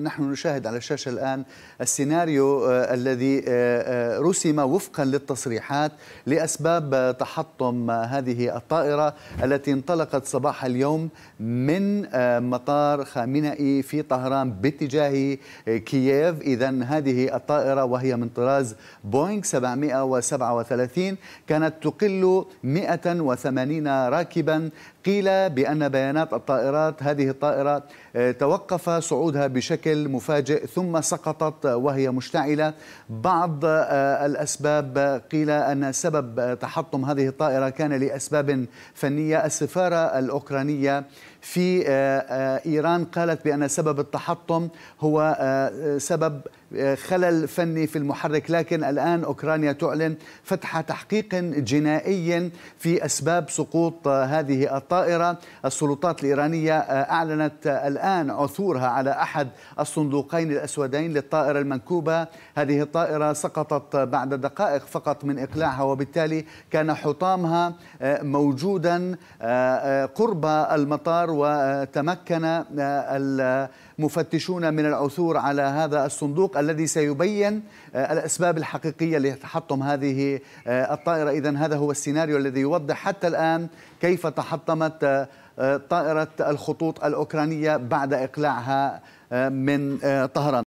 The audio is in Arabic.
نحن نشاهد على الشاشة الآن السيناريو آه، الذي آه، آه، رسم وفقا للتصريحات لأسباب تحطم هذه الطائرة التي انطلقت صباح اليوم من مطار خامنئي في طهران باتجاه كييف إذا هذه الطائرة وهي من طراز بوينغ 737 كانت تقل 180 راكبا قيل بأن بيانات الطائرات هذه الطائرة توقف صعودها بشكل بشكل مفاجئ ثم سقطت وهي مشتعلة بعض آه، الأسباب قيل أن سبب تحطم هذه الطائرة كان لأسباب فنية السفارة الأوكرانية في آه، آه، إيران قالت بأن سبب التحطم هو سبب خلل فني في المحرك لكن الآن أوكرانيا تعلن فتح تحقيق جنائي في أسباب سقوط هذه الطائرة السلطات الإيرانية أعلنت الآن عثورها على أحد الصندوقين الأسودين للطائرة المنكوبة هذه الطائرة سقطت بعد دقائق فقط من إقلاعها وبالتالي كان حطامها آه، موجودا آه، آه، قرب المطار وتمكن المفتشون من العثور على هذا الصندوق الذي سيبين الأسباب الحقيقية لتحطم هذه الطائرة إذا هذا هو السيناريو الذي يوضح حتى الآن كيف تحطمت طائرة الخطوط الأوكرانية بعد إقلاعها آه، من آه، طهران